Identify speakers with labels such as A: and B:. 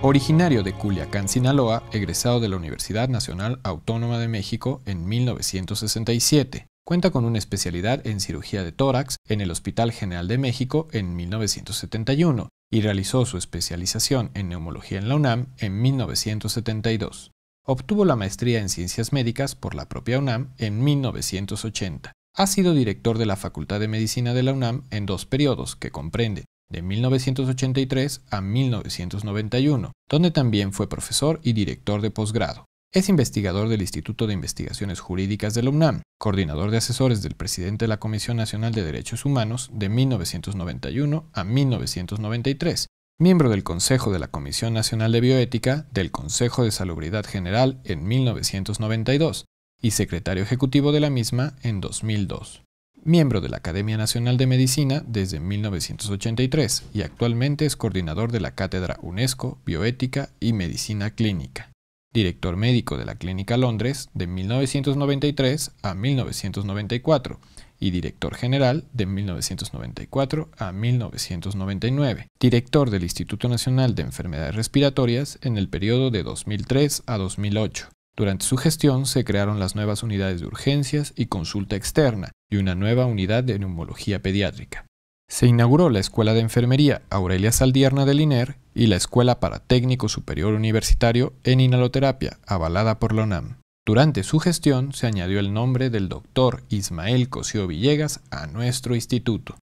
A: Originario de Culiacán, Sinaloa, egresado de la Universidad Nacional Autónoma de México en 1967. Cuenta con una especialidad en cirugía de tórax en el Hospital General de México en 1971 y realizó su especialización en neumología en la UNAM en 1972. Obtuvo la maestría en ciencias médicas por la propia UNAM en 1980. Ha sido director de la Facultad de Medicina de la UNAM en dos periodos que comprende de 1983 a 1991, donde también fue profesor y director de posgrado. Es investigador del Instituto de Investigaciones Jurídicas de la UNAM, coordinador de asesores del presidente de la Comisión Nacional de Derechos Humanos de 1991 a 1993, miembro del Consejo de la Comisión Nacional de Bioética del Consejo de Salubridad General en 1992 y secretario ejecutivo de la misma en 2002 miembro de la Academia Nacional de Medicina desde 1983 y actualmente es coordinador de la Cátedra UNESCO Bioética y Medicina Clínica, director médico de la Clínica Londres de 1993 a 1994 y director general de 1994 a 1999, director del Instituto Nacional de Enfermedades Respiratorias en el periodo de 2003 a 2008 durante su gestión se crearon las nuevas unidades de urgencias y consulta externa y una nueva unidad de neumología pediátrica. Se inauguró la Escuela de Enfermería Aurelia Saldierna del INER y la Escuela para Técnico Superior Universitario en Inhaloterapia, avalada por la UNAM. Durante su gestión se añadió el nombre del doctor Ismael Cosío Villegas a nuestro instituto.